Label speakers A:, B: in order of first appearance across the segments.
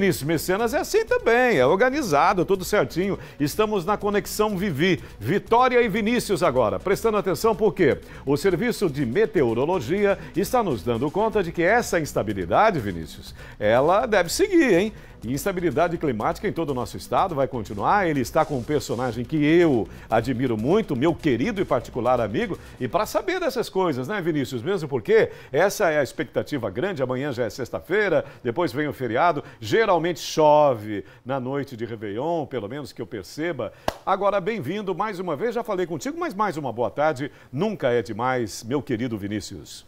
A: Vinícius Mecenas é assim também, é organizado, tudo certinho. Estamos na Conexão Vivi, Vitória e Vinícius agora. Prestando atenção porque o serviço de meteorologia está nos dando conta de que essa instabilidade, Vinícius, ela deve seguir, hein? Instabilidade climática em todo o nosso estado vai continuar. Ele está com um personagem que eu admiro muito, meu querido e particular amigo. E para saber dessas coisas, né, Vinícius? Mesmo porque essa é a expectativa grande. Amanhã já é sexta-feira, depois vem o feriado. Geralmente chove na noite de Réveillon, pelo menos que eu perceba. Agora, bem-vindo mais uma vez. Já falei contigo, mas mais uma boa tarde. Nunca é demais, meu querido Vinícius.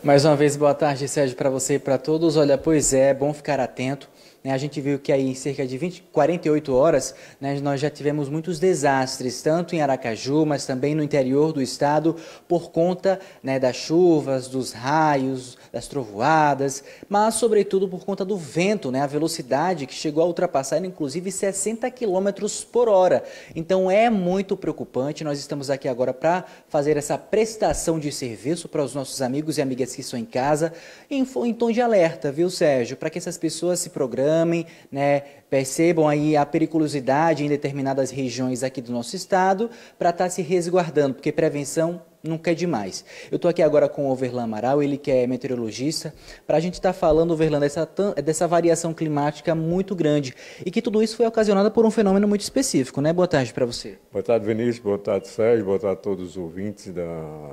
B: Mais uma vez, boa tarde, Sérgio, para você e para todos. Olha, pois é, é bom ficar atento. Né? A gente viu que aí em cerca de 20, 48 horas né, nós já tivemos muitos desastres, tanto em Aracaju, mas também no interior do estado, por conta né, das chuvas, dos raios, das trovoadas, mas sobretudo por conta do vento, né, a velocidade que chegou a ultrapassar inclusive 60 km por hora. Então é muito preocupante. Nós estamos aqui agora para fazer essa prestação de serviço para os nossos amigos e amigas que estão em casa, em, em tom de alerta, viu, Sérgio? Para que essas pessoas se programem, né, percebam aí a periculosidade em determinadas regiões aqui do nosso estado, para estar tá se resguardando, porque prevenção nunca é demais. Eu estou aqui agora com o Overlan Amaral, ele que é meteorologista, para a gente estar tá falando, Overlan, dessa, dessa variação climática muito grande e que tudo isso foi ocasionado por um fenômeno muito específico, né? Boa tarde para você.
C: Boa tarde, Vinícius, boa tarde, Sérgio, boa tarde a todos os ouvintes da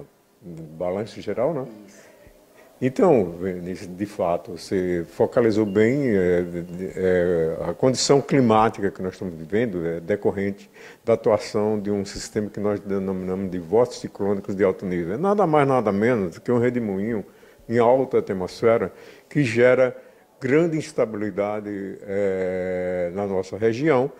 C: Balanço Geral, né? Isso. Então, de fato, você focalizou bem é, é, a condição climática que nós estamos vivendo é decorrente da atuação de um sistema que nós denominamos de vórtices ciclônicos de alto nível. É nada mais, nada menos do que um redemoinho em alta atmosfera que gera grande instabilidade é, na nossa região,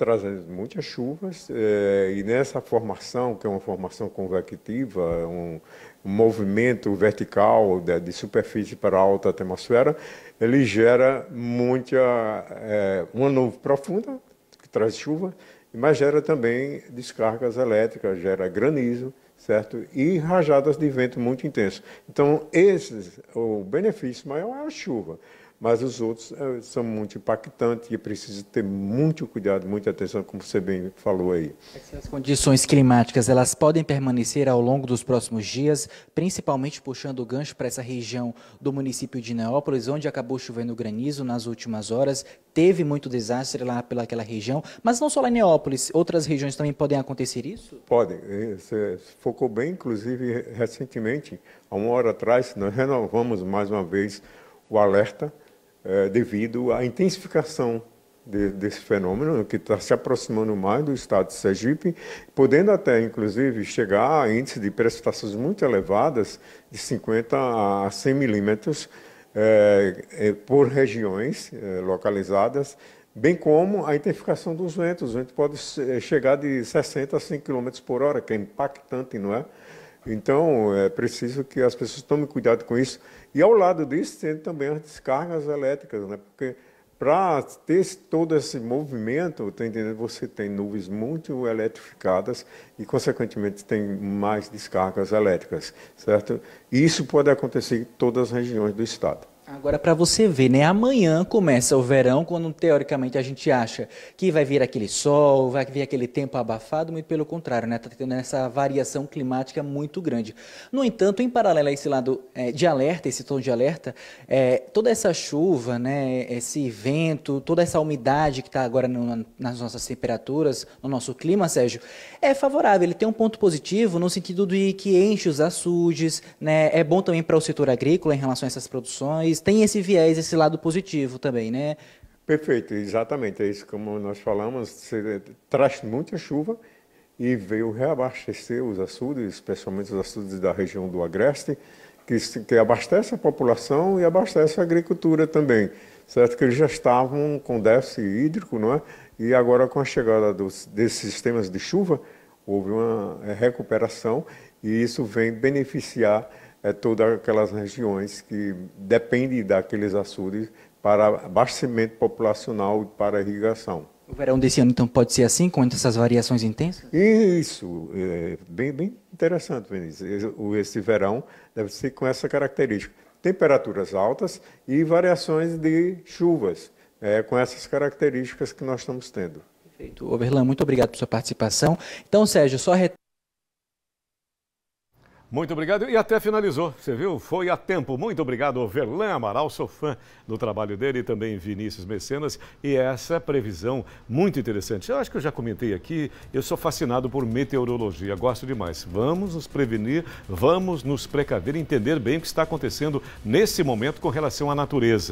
C: trazendo muitas chuvas, eh, e nessa formação, que é uma formação convectiva, um, um movimento vertical de, né, de, superfície para alta atmosfera, ele gera muita, eh, uma nuvem profunda, que traz chuva, mas gera também descargas elétricas, gera granizo, certo? E rajadas de vento muito intenso. Então, esses, o benefício maior é a chuva mas os outros é, são muito impactantes e precisa ter muito cuidado, muita atenção, como você bem falou aí.
B: É Essas condições climáticas, elas podem permanecer ao longo dos próximos dias, principalmente puxando o gancho para essa região do município de Neópolis, onde acabou chovendo granizo nas últimas horas, teve muito desastre lá pelaquela região, mas não só lá em Neópolis, outras regiões também podem acontecer isso?
C: Podem, você focou bem, inclusive recentemente, há uma hora atrás, nós renovamos mais uma vez o alerta é, devido à intensificação de, desse fenômeno que está se aproximando mais do estado de Sergipe, podendo até, inclusive, chegar a índices de precipitações muito elevadas, de 50 a 100 milímetros, é, é, por regiões é, localizadas, bem como a intensificação dos ventos. O vento pode é, chegar de 60 a 100 km por hora, que é impactante, não é? Então, é preciso que as pessoas tomem cuidado com isso. E ao lado disso, tem também as descargas elétricas, né? Porque para ter todo esse movimento, você tem nuvens muito eletrificadas e, consequentemente, tem mais descargas elétricas, certo?
B: E isso pode acontecer
C: em todas as regiões do estado.
B: Agora, para você ver, né? Amanhã começa o verão, quando teoricamente a gente acha que vai vir aquele sol, vai vir aquele tempo abafado, muito pelo contrário, né? Está tendo essa variação climática muito grande. No entanto, em paralelo a esse lado é, de alerta, esse tom de alerta, é, toda essa chuva, né? Esse vento, toda essa umidade que está agora no, nas nossas temperaturas, no nosso clima, Sérgio, é favorável. Ele tem um ponto positivo no sentido de que enche os açudes, né? É bom também para o setor agrícola em relação a essas produções tem esse viés, esse lado positivo também, né? Perfeito,
C: exatamente. É isso como nós falamos, eh, traz muita chuva e veio reabastecer os açudes, especialmente os açudes da região do Agreste, que, que abastece a população e abastece a agricultura também. Certo que eles já estavam com déficit hídrico, não é? E agora com a chegada dos, desses sistemas de chuva, houve uma eh, recuperação e isso vem beneficiar é todas aquelas regiões que dependem daqueles açudes para abastecimento populacional e para irrigação.
B: O verão desse ano, então, pode ser assim, com essas variações intensas? Isso, é bem, bem
C: interessante, Vinícius. Esse verão deve ser com essa característica. Temperaturas altas e variações de chuvas, é, com essas características que nós estamos tendo. Perfeito.
B: Overland, muito obrigado pela sua participação. Então, Sérgio, só
A: muito obrigado. E até finalizou, você viu? Foi a tempo. Muito obrigado, Verlan Amaral. Sou fã do trabalho dele e também Vinícius Mecenas. E essa é previsão muito interessante. Eu acho que eu já comentei aqui, eu sou fascinado por meteorologia, gosto demais. Vamos nos prevenir, vamos nos precaver, entender bem o que está acontecendo nesse momento com relação à natureza.